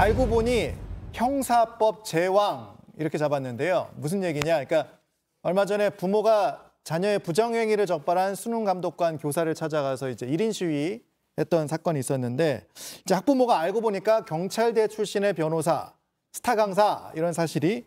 알고 보니 형사법 제왕 이렇게 잡았는데요. 무슨 얘기냐? 그러니까 얼마 전에 부모가 자녀의 부정행위를 적발한 수능 감독관 교사를 찾아가서 이제 1인 시위 했던 사건이 있었는데 이제 학부모가 알고 보니까 경찰대 출신의 변호사, 스타 강사 이런 사실이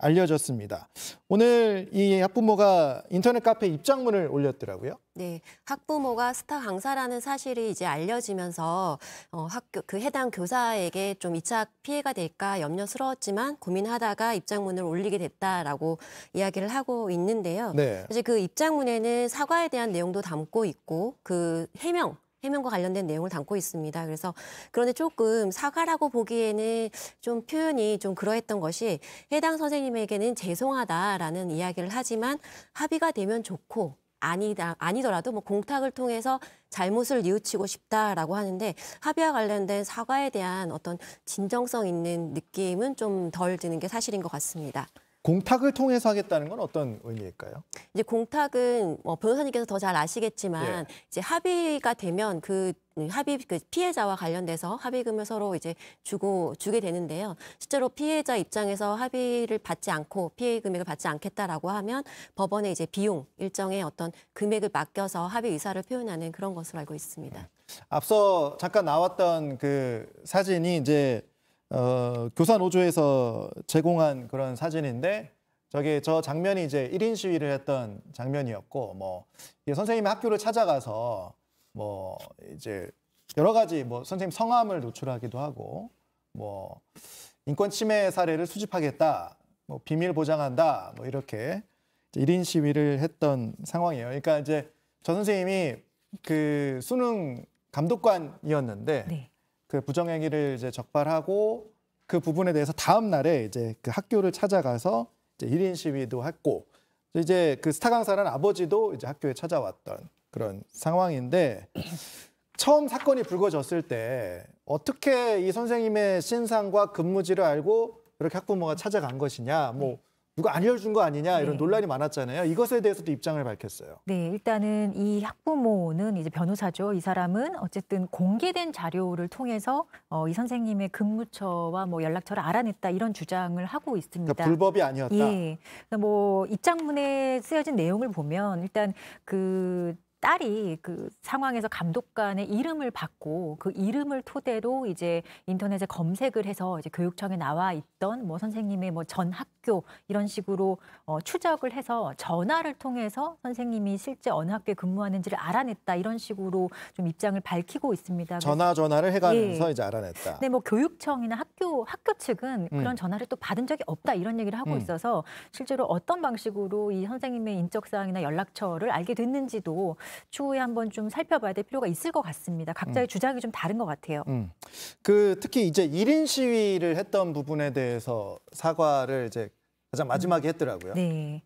알려졌습니다. 오늘 이 학부모가 인터넷 카페 입장문을 올렸더라고요. 네, 학부모가 스타 강사라는 사실이 이제 알려지면서 어, 학교 그 해당 교사에게 좀이차 피해가 될까 염려스러웠지만 고민하다가 입장문을 올리게 됐다라고 이야기를 하고 있는데요. 네. 이제 그 입장문에는 사과에 대한 내용도 담고 있고 그 해명 해명과 관련된 내용을 담고 있습니다. 그래서 그런데 조금 사과라고 보기에는 좀 표현이 좀 그러했던 것이 해당 선생님에게는 죄송하다라는 이야기를 하지만 합의가 되면 좋고 아니다 아니더라도 뭐 공탁을 통해서 잘못을 뉘우치고 싶다라고 하는데 합의와 관련된 사과에 대한 어떤 진정성 있는 느낌은 좀 덜 드는 게 사실인 것 같습니다. 공탁을 통해서 하겠다는 건 어떤 의미일까요? 이제 공탁은 뭐 변호사님께서 더 잘 아시겠지만 예. 이제 합의가 되면 그 합의 그 피해자와 관련돼서 합의금을 서로 이제 주고 주게 되는데요. 실제로 피해자 입장에서 합의를 받지 않고 피해 금액을 받지 않겠다라고 하면 법원에 이제 비용 일정의 어떤 금액을 맡겨서 합의 의사를 표현하는 그런 것으로 알고 있습니다. 음. 앞서 잠깐 나왔던 그 사진이 이제 어, 교사 노조에서 제공한 그런 사진인데 저게 저 장면이 이제 1인 시위를 했던 장면이었고 뭐 이제 선생님이 학교를 찾아가서 뭐 이제 여러 가지 뭐 선생님 성함을 노출하기도 하고 뭐 인권 침해 사례를 수집하겠다 뭐 비밀 보장한다 뭐 이렇게 1인 시위를 했던 상황이에요. 그러니까 이제 저 선생님이 그 수능 감독관이었는데 네. 그 부정행위를 이제 적발하고 그 부분에 대해서 다음 날에 이제 그 학교를 찾아가서 이제 1인 시위도 했고 이제 그 스타 강사는 아버지도 이제 학교에 찾아왔던 그런 상황인데 처음 사건이 불거졌을 때 어떻게 이 선생님의 신상과 근무지를 알고 이렇게 학부모가 찾아간 것이냐 뭐 누가 안알어준거 아니냐 이런 네. 논란이 많았잖아요. 이것에 대해서도 입장을 밝혔어요. 네, 일단은 이 학부모는 이제 변호사죠. 이 사람은 어쨌든 공개된 자료를 통해서 어, 이 선생님의 근무처와 뭐 연락처를 알아냈다 이런 주장을 하고 있습니다. 그러니까 불법이 아니었다. 예. 그러니까 뭐 입장문에 쓰여진 내용을 보면 일단 그 딸이 그 상황에서 감독관의 이름을 받고 그 이름을 토대로 이제 인터넷에 검색을 해서 이제 교육청에 나와 있던 뭐 선생님의 뭐 전 학교 이런 식으로 어, 추적을 해서 전화를 통해서 선생님이 실제 어느 학교에 근무하는지를 알아냈다 이런 식으로 좀 입장을 밝히고 있습니다. 전화 전화를 해가면서 예. 이제 알아냈다. 근뭐 교육청이나 학교 학교 측은 음. 그런 전화를 또 받은 적이 없다 이런 얘기를 하고 음. 있어서 실제로 어떤 방식으로 이 선생님의 인적사항이나 연락처를 알게 됐는지도 추후에 한번 좀 살펴봐야 될 필요가 있을 것 같습니다. 각자의 음. 주장이 좀 다른 것 같아요. 음. 그 특히 이제 1인 시위를 했던 부분에 대해서 사과를 이제 가장 마지막에 음. 했더라고요. 네.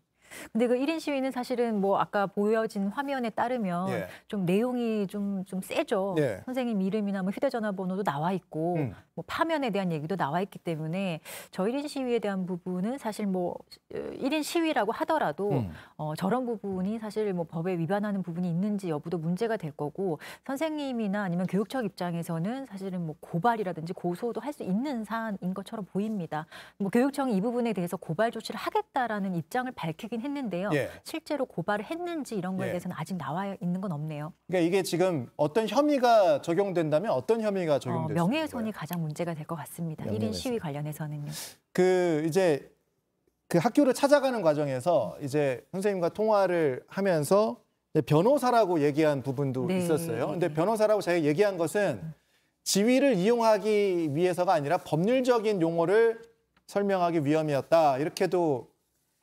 근데 그 1인 시위는 사실은 뭐 아까 보여진 화면에 따르면 예. 좀 내용이 좀좀 세죠. 예. 선생님 이름이나 뭐 휴대전화 번호도 나와 있고 음. 뭐 파면에 대한 얘기도 나와 있기 때문에 저 1인 시위에 대한 부분은 사실 뭐 1인 어, 시위라고 하더라도 음. 어, 저런 부분이 사실 뭐 법에 위반하는 부분이 있는지 여부도 문제가 될 거고 선생님이나 아니면 교육청 입장에서는 사실은 뭐 고발이라든지 고소도 할 수 있는 사안인 것처럼 보입니다. 뭐 교육청이 이 부분에 대해서 고발 조치를 하겠다라는 입장을 밝히긴 했는데요. 예. 실제로 고발을 했는지 이런 거에 예. 대해서는 아직 나와 있는 건 없네요. 그러니까 이게 지금 어떤 혐의가 적용된다면 어떤 혐의가 적용될까요? 어, 명예훼손이 가장 문제가 될 것 같습니다. 명 1인 시위 관련해서는요. 그 이제 그 학교를 찾아가는 과정에서 이제 선생님과 통화를 하면서 변호사라고 얘기한 부분도 네. 있었어요. 근데 변호사라고 제가 얘기한 것은 지위를 이용하기 위해서가 아니라 법률적인 용어를 설명하기 위험이었다 이렇게도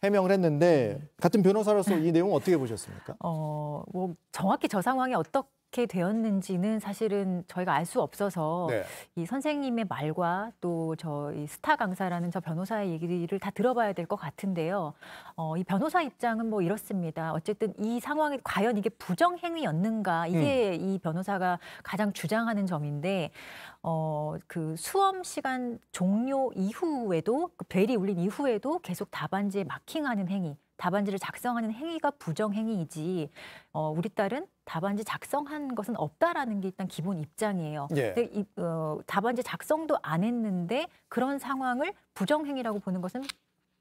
해명을 했는데 네. 같은 변호사로서 이 내용 어떻게 보셨습니까? 어, 뭐 정확히 저 상황이 어떻게 어떻게 되었는지는 사실은 저희가 알 수 없어서 네. 이 선생님의 말과 또 저희 스타 강사라는 저 변호사의 얘기를 다 들어봐야 될 것 같은데요. 어, 이 변호사 입장은 뭐 이렇습니다. 어쨌든 이 상황이 과연 이게 부정 행위였는가 이게 음. 이 변호사가 가장 주장하는 점인데 어, 그 수험 시간 종료 이후에도 그 벨이 울린 이후에도 계속 답안지에 마킹하는 행위 답안지를 작성하는 행위가 부정행위이지 어, 우리 딸은 답안지 작성한 것은 없다라는 게 일단 기본 입장이에요. 예. 근데 이, 어, 답안지 작성도 안 했는데 그런 상황을 부정행위라고 보는 것은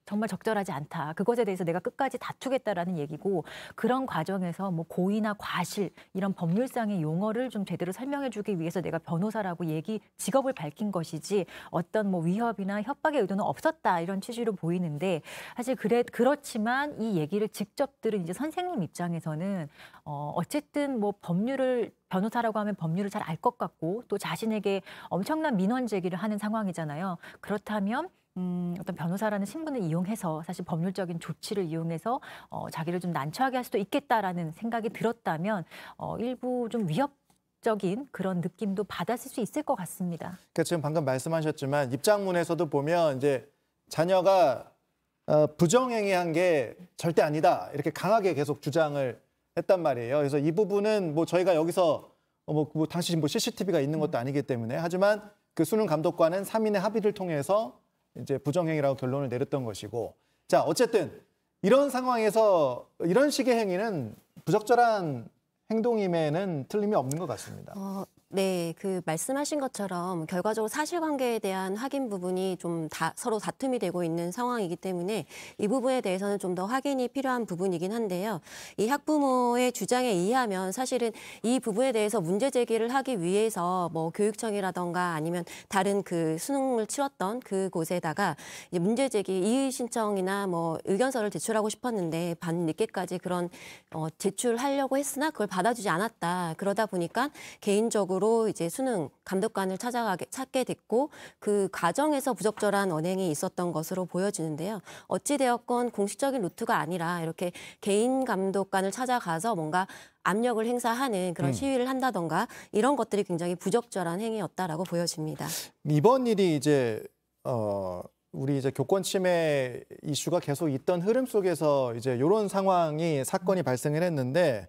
정말 적절하지 않다. 그것에 대해서 내가 끝까지 다투겠다라는 얘기고 그런 과정에서 뭐 고의나 과실 이런 법률상의 용어를 좀 제대로 설명해주기 위해서 내가 변호사라고 얘기 직업을 밝힌 것이지 어떤 뭐 위협이나 협박의 의도는 없었다 이런 취지로 보이는데 사실 그래 그렇지만 이 얘기를 직접 들은 이제 선생님 입장에서는 어 어쨌든 뭐 법률을 변호사라고 하면 법률을 잘 알 것 같고 또 자신에게 엄청난 민원 제기를 하는 상황이잖아요. 그렇다면 음, 어떤 변호사라는 신분을 이용해서 사실 법률적인 조치를 이용해서 어, 자기를 좀 난처하게 할 수도 있겠다라는 생각이 들었다면 어, 일부 좀 위협 적인 그런 느낌도 받았을 수 있을 것 같습니다. 그러니까 지금 방금 말씀하셨지만 입장문에서도 보면 이제 자녀가 어, 부정행위한 게 절대 아니다 이렇게 강하게 계속 주장을 했단 말이에요. 그래서 이 부분은 뭐 저희가 여기서 어, 뭐, 뭐 당시 뭐 CCTV가 있는 것도 아니기 때문에 하지만 그 수능 감독관은 3인의 합의를 통해서 이제 부정행위라고 결론을 내렸던 것이고 자 어쨌든 이런 상황에서 이런 식의 행위는 부적절한 행동임에는 틀림이 없는 것 같습니다. 어, 네, 그 말씀하신 것처럼 결과적으로 사실관계에 대한 확인 부분이 좀 다, 서로 다툼이 되고 있는 상황이기 때문에 이 부분에 대해서는 좀 더 확인이 필요한 부분이긴 한데요. 이 학부모의 주장에 의하면 사실은 이 부분에 대해서 문제 제기를 하기 위해서 뭐 교육청이라던가 아니면 다른 그 수능을 치렀던 그곳에다가 문제 제기 이의 신청이나 뭐 의견서를 제출하고 싶었는데 반 늦게까지 그런 어, 제출하려고 했으나 그걸 받아주지 않았다. 그러다 보니까 개인적으로 목적로 이제 수능 감독관을 찾아가게 찾게 됐고 그 과정에서 부적절한 언행이 있었던 것으로 보여지는데요. 어찌 되었건 공식적인 루트가 아니라 이렇게 개인 감독관을 찾아가서 뭔가 압력을 행사하는 그런 음. 시위를 한다던가 이런 것들이 굉장히 부적절한 행위였다라고 보여집니다. 이번 일이 이제 어 우리 이제 교권 침해 이슈가 계속 있던 흐름 속에서 이제 이런 상황이 사건이 발생을 했는데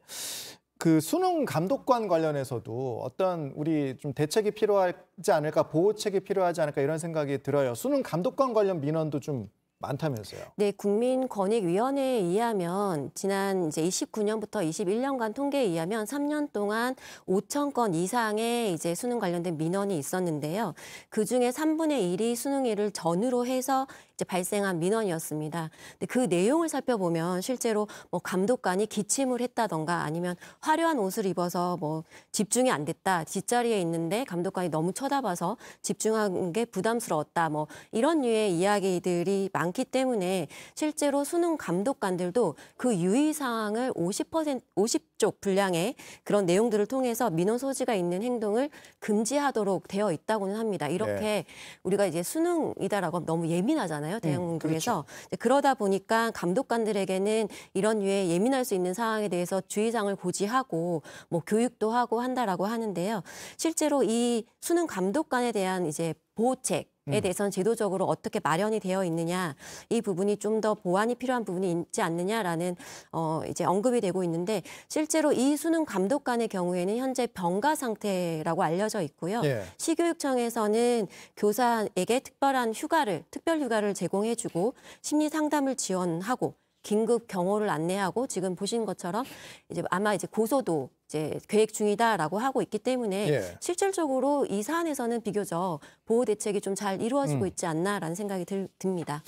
그 수능 감독관 관련해서도 어떤 우리 좀 대책이 필요하지 않을까 보호책이 필요하지 않을까 이런 생각이 들어요. 수능 감독관 관련 민원도 좀 많다면서요. 네, 국민권익위원회에 의하면 지난 이제 29년부터 21년간 통계에 의하면 3년 동안 5천 건 이상의 이제 수능 관련된 민원이 있었는데요. 그 중에 3분의 1이 수능일을 전후로 해서 이제 발생한 민원이었습니다. 근데 그 내용을 살펴보면 실제로 뭐 감독관이 기침을 했다던가 아니면 화려한 옷을 입어서 뭐 집중이 안 됐다. 뒷자리에 있는데 감독관이 너무 쳐다봐서 집중한 게 부담스러웠다. 뭐 이런 류의 이야기들이 많 않기 때문에 실제로 수능 감독관들도 그 유의사항을 50% 50쪽 분량의 그런 내용들을 통해서 민원 소지가 있는 행동을 금지하도록 되어 있다고는 합니다. 이렇게 네. 우리가 이제 수능이다라고 너무 예민하잖아요. 음, 대한민국에서. 음, 그렇죠. 그러다 보니까 감독관들에게는 이런 유에 예민할 수 있는 사항에 대해서 주의사항을 고지하고 뭐 교육도 하고 한다라고 하는데요. 실제로 이 수능 감독관에 대한 이제 보호책에 음. 대해서는 제도적으로 어떻게 마련이 되어 있느냐 이 부분이 좀 더 보완이 필요한 부분이 있지 않느냐라는 어 이제 언급이 되고 있는데 실제로 이 수능 감독관의 경우에는 현재 병가 상태라고 알려져 있고요. 예. 시교육청에서는 교사에게 특별한 휴가를 특별 휴가를 제공해주고 심리 상담을 지원하고 긴급 경호를 안내하고 지금 보신 것처럼 이제 아마 이제 고소도 이제 계획 중이다라고 하고 있기 때문에 예. 실질적으로 이 사안에서는 비교적 보호 대책이 좀 잘 이루어지고 음. 있지 않나라는 생각이 들, 듭니다.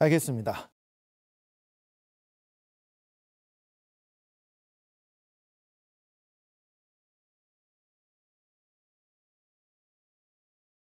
알겠습니다.